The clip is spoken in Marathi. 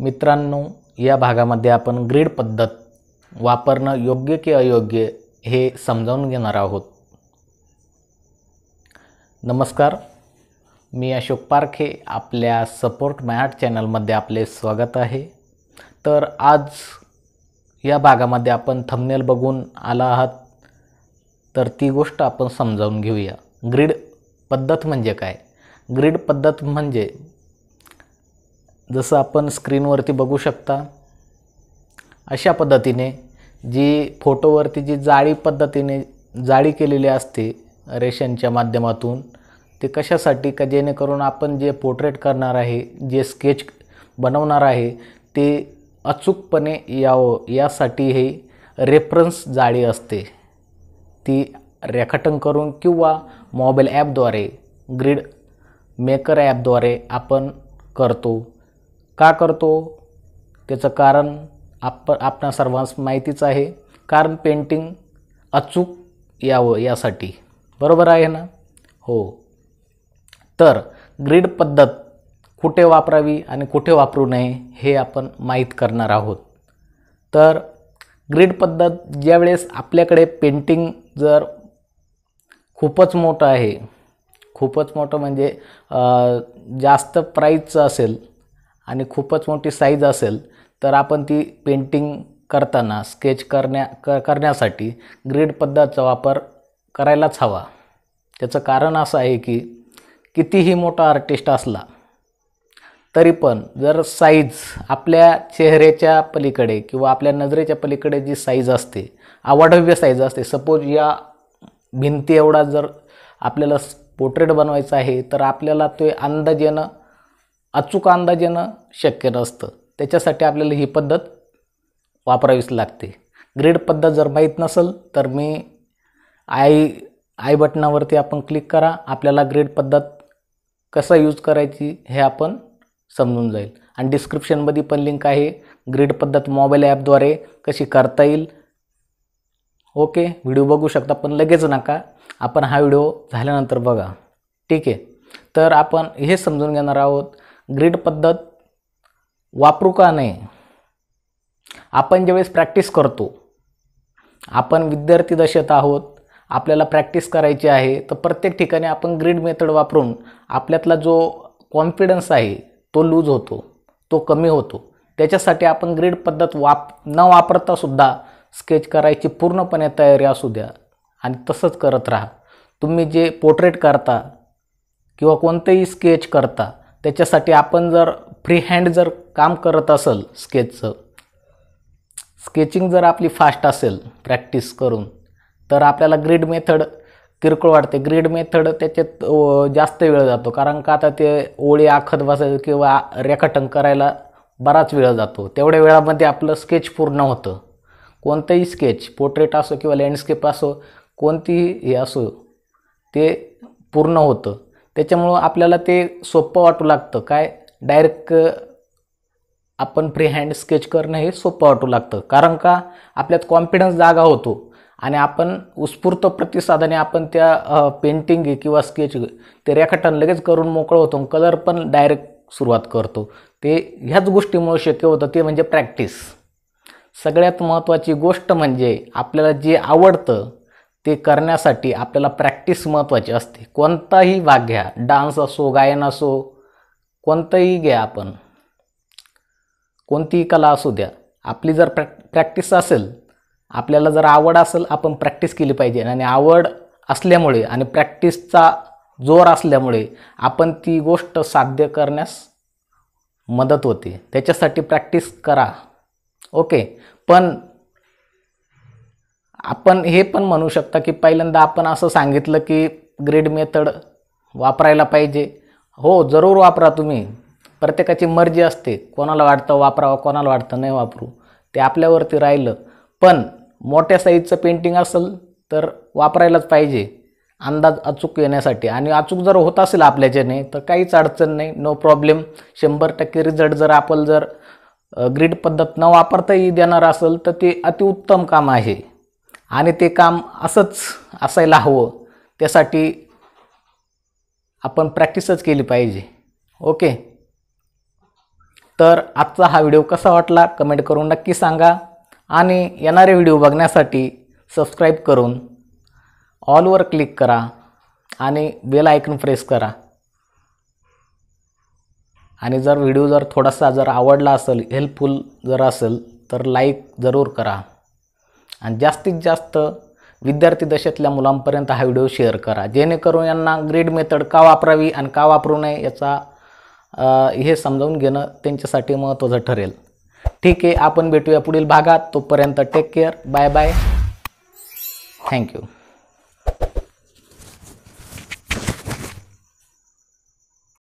मित्रांनो या भागामध्ये आपण ग्रीड पद्धत वापरणं योग्य की अयोग्य हे समजावून घेणार आहोत नमस्कार मी अशोक पारखे आपल्या सपोर्ट आर्ट चॅनलमध्ये आपले स्वागत आहे तर आज या भागामध्ये आपण थंबनेल बघून आला आहात तर ती गोष्ट आपण समजावून घेऊया ग्रीड पद्धत म्हणजे काय ग्रीड पद्धत म्हणजे जसं आपण स्क्रीनवरती बघू शकता अशा पद्धतीने जी फोटोवरती जी जाळी पद्धतीने जाळी केलेली असते रेशनच्या माध्यमातून ते कशासाठी का जेणेकरून आपण जे पोर्ट्रेट करणार आहे जे स्केच बनवणार आहे ते अचूकपणे यावं यासाठी हे रेफरन्स जाळी असते ती रेखाटन करून किंवा मोबाईल ॲपद्वारे ग्रीड मेकर ॲपद्वारे आपण करतो का करतो त्याचं कारण आप आपणा सर्वांस माहितीच आहे कारण पेंटिंग अचूक यावं यासाठी बरोबर आहे ना हो तर ग्रीड पद्धत कुठे वापरावी आणि कुठे वापरू नये हे आपण माहीत करणार आहोत तर ग्रीड पद्धत ज्यावेळेस आपल्याकडे पेंटिंग जर खूपच मोठं आहे खूपच मोठं म्हणजे जास्त प्राईजचं असेल आणि खूपच मोठी साईज असेल तर आपण ती पेंटिंग करताना स्केच करण्या क करण्यासाठी ग्रीड पद्धतचा वापर करायलाच हवा त्याचं कारण असं आहे की कितीही मोठा आर्टिस्ट असला तरी पण जर साईज आपल्या चेहऱ्याच्या पलीकडे किंवा आपल्या नजरेच्या पलीकडे जी साईज असते आवाढव्य साईज असते सपोज या भिंती एवढा जर आपल्याला पोर्ट्रेट बनवायचं आहे तर आपल्याला ते अंदाजेनं अचूक अंदाज येणं शक्य नसतं त्याच्यासाठी आपल्याला ही पद्धत वापरावीच लागते ग्रीड पद्धत जर माहीत नसेल तर मी आय आय बटनावरती आपण क्लिक करा आपल्याला ग्रीड पद्धत कसा यूज करायची हे आपण समजून जाईल आणि डिस्क्रिप्शनमध्ये पण लिंक आहे ग्रीड पद्धत मोबाईल ॲपद्वारे कशी करता येईल ओके व्हिडिओ बघू शकता पण लगेच नका आपण हा व्हिडिओ झाल्यानंतर बघा ठीक आहे तर आपण हे समजून घेणार आहोत ग्रीड पद्धत वापरू का नाही आपण ज्यावेळेस प्रॅक्टिस करतो आपण विद्यार्थी दशेत आहोत आपल्याला प्रॅक्टिस करायची आहे तर प्रत्येक ठिकाणी आपण ग्रीड मेथड वापरून आपल्यातला जो कॉन्फिडन्स आहे तो लूज होतो तो कमी होतो त्याच्यासाठी आपण ग्रीड पद्धत वाप न वापरता सुद्धा स्केच करायची पूर्णपणे तयारी असू द्या आणि तसंच करत राहा तुम्ही जे पोर्ट्रेट करता किंवा कोणतेही स्केच करता त्याच्यासाठी आपण जर फ्री हँड जर काम करत असेल स्केचचं स्केचिंग जर आपली फास्ट असेल प्रॅक्टिस करून तर आपल्याला ग्रीड मेथड किरकोळ वाटते ग्रीड मेथड त्याच्यात जास्त वेळ जातो कारण का आता ते ओळी आखत बसायचं किंवा रेखाटन करायला बराच वेळ जातो तेवढ्या वेळामध्ये आपलं स्केच पूर्ण होतं कोणतंही स्केच पोर्ट्रेट असो किंवा लँडस्केप असो कोणतीही हे असो ते पूर्ण होतं त्याच्यामुळं आपल्याला ते सोपं वाटू लागतं काय डायरेक्ट आपण फ्री हँड स्केच करणं हे सोपं वाटू लागतं कारण का आपल्यात कॉन्फिडन्स जागा होतो आणि आपण उत्स्फूर्त प्रतिसादाने आपण त्या पेंटिंग किंवा स्केच ते रेखाटन लगेच करून मोकळं होतो कलर पण डायरेक्ट सुरुवात करतो ते ह्याच गोष्टीमुळे शक्य होतं ते म्हणजे प्रॅक्टिस सगळ्यात महत्त्वाची गोष्ट म्हणजे आपल्याला जे आवडतं ते करण्यासाठी आपल्याला प्रॅक्टिस महत्त्वाची असते कोणताही भाग घ्या डान्स असो गायन असो कोणतंही घ्या आपण कोणतीही कला असू द्या आपली जर प्रॅक् प्रॅक्टिस असेल आपल्याला जर आवड असेल आपण प्रॅक्टिस केली पाहिजे आणि आवड असल्यामुळे आणि प्रॅक्टिसचा जोर असल्यामुळे आपण ती गोष्ट साध्य करण्यास मदत होते त्याच्यासाठी प्रॅक्टिस करा ओके पण आपण हे पण म्हणू शकता की पहिल्यांदा आपण असं सांगितलं की ग्रीड मेथड वापरायला पाहिजे हो जरूर वापरा तुम्ही प्रत्येकाची मर्जी असते कोणाला वाटतं वापरावं कोणाला वाटतं नाही वापरू ते आपल्यावरती राहिलं पण मोठ्या साईजचं पेंटिंग असेल तर वापरायलाच पाहिजे अंदाज अचूक येण्यासाठी आणि अचूक जर होत असेल आपल्याच्याने तर काहीच अडचण नाही नो प्रॉब्लेम शंभर टक्के रिझल्ट जर आपण जर ग्रीड पद्धत न वापरताही देणार असेल तर ते अतिउत्तम काम आहे आणि ते काम असंच असायला हवं त्यासाठी आपण प्रॅक्टिसच केली पाहिजे ओके तर आजचा हा व्हिडिओ कसा वाटला कमेंट करून नक्की सांगा आणि येणारे व्हिडिओ बघण्यासाठी सबस्क्राईब करून ऑलवर क्लिक करा आणि बेल आयकन प्रेस करा आणि जर व्हिडिओ जर थोडासा जर आवडला असेल हेल्पफुल जर असेल तर लाईक जरूर करा आणि जास्तीत जास्त विद्यार्थी दशेतल्या मुलांपर्यंत हा व्हिडिओ शेअर करा जेणेकरून यांना ग्रेड मेथड का वापरावी आणि का वापरू नये याचा हे समजावून घेणं त्यांच्यासाठी महत्त्वाचं ठरेल ठीक आहे आपण भेटूया पुढील भागात तोपर्यंत take care bye bye thank you